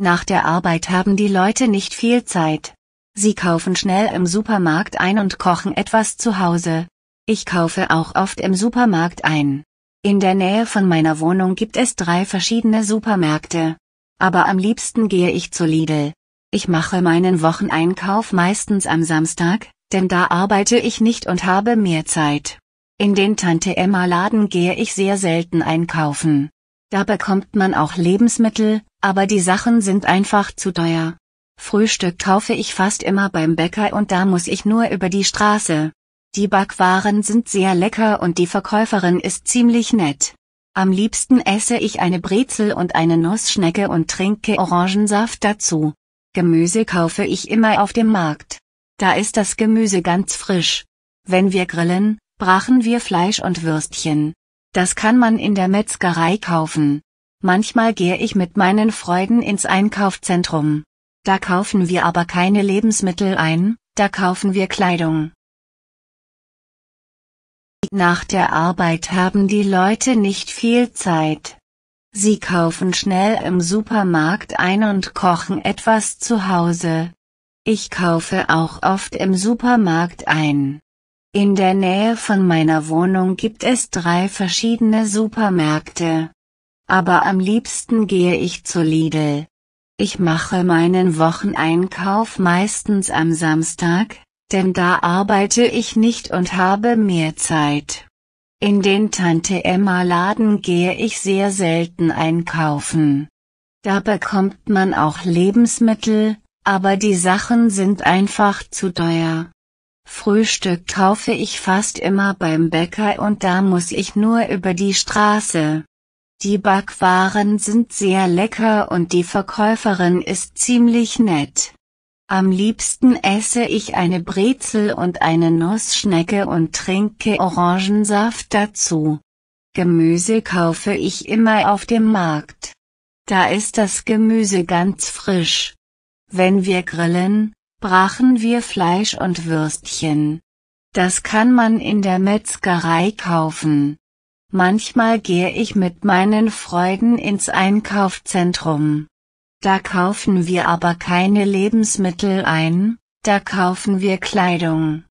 Nach der Arbeit haben die Leute nicht viel Zeit. Sie kaufen schnell im Supermarkt ein und kochen etwas zu Hause. Ich kaufe auch oft im Supermarkt ein. In der Nähe von meiner Wohnung gibt es drei verschiedene Supermärkte. Aber am liebsten gehe ich zu Lidl. Ich mache meinen Wocheneinkauf meistens am Samstag, denn da arbeite ich nicht und habe mehr Zeit. In den Tante Emma Laden gehe ich sehr selten einkaufen. Da bekommt man auch Lebensmittel, aber die Sachen sind einfach zu teuer. Frühstück kaufe ich fast immer beim Bäcker und da muss ich nur über die Straße. Die Backwaren sind sehr lecker und die Verkäuferin ist ziemlich nett. Am liebsten esse ich eine Brezel und eine Nussschnecke und trinke Orangensaft dazu. Gemüse kaufe ich immer auf dem Markt. Da ist das Gemüse ganz frisch. Wenn wir grillen, brachen wir Fleisch und Würstchen. Das kann man in der Metzgerei kaufen. Manchmal gehe ich mit meinen Freunden ins Einkaufszentrum. Da kaufen wir aber keine Lebensmittel ein, da kaufen wir Kleidung. Nach der Arbeit haben die Leute nicht viel Zeit. Sie kaufen schnell im Supermarkt ein und kochen etwas zu Hause. Ich kaufe auch oft im Supermarkt ein. In der Nähe von meiner Wohnung gibt es drei verschiedene Supermärkte. Aber am liebsten gehe ich zu Lidl. Ich mache meinen Wocheneinkauf meistens am Samstag, denn da arbeite ich nicht und habe mehr Zeit. In den Tante Emma Laden gehe ich sehr selten einkaufen. Da bekommt man auch Lebensmittel, aber die Sachen sind einfach zu teuer. Frühstück kaufe ich fast immer beim Bäcker und da muss ich nur über die Straße. Die Backwaren sind sehr lecker und die Verkäuferin ist ziemlich nett. Am liebsten esse ich eine Brezel und eine Nussschnecke und trinke Orangensaft dazu. Gemüse kaufe ich immer auf dem Markt. Da ist das Gemüse ganz frisch. Wenn wir grillen, brachen wir Fleisch und Würstchen. Das kann man in der Metzgerei kaufen. Manchmal gehe ich mit meinen Freuden ins Einkaufszentrum. Da kaufen wir aber keine Lebensmittel ein, da kaufen wir Kleidung.